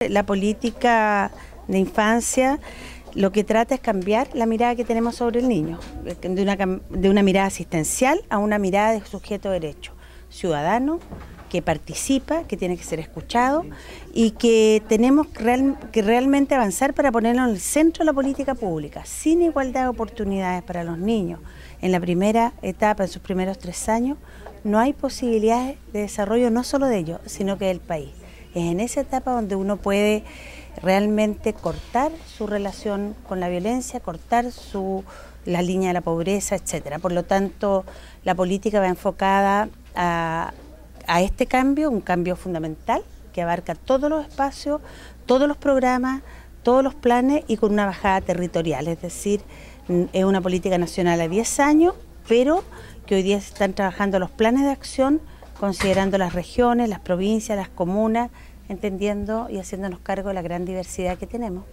La política de infancia lo que trata es cambiar la mirada que tenemos sobre el niño, de una, mirada asistencial a una mirada de sujeto derecho, ciudadano, que participa, que tiene que ser escuchado y que tenemos que realmente avanzar para ponerlo en el centro de la política pública, sin igualdad de oportunidades para los niños. En la primera etapa, en sus primeros tres años, no hay posibilidades de desarrollo no solo de ellos, sino que del país. Es en esa etapa donde uno puede realmente cortar su relación con la violencia, cortar su, la línea de la pobreza, etcétera. Por lo tanto, la política va enfocada a, a este cambio, un cambio fundamental que abarca todos los espacios, todos los programas, todos los planes y con una bajada territorial, es decir, es una política nacional a 10 años, pero que hoy día se están trabajando los planes de acción considerando las regiones, las provincias, las comunas, entendiendo y haciéndonos cargo de la gran diversidad que tenemos.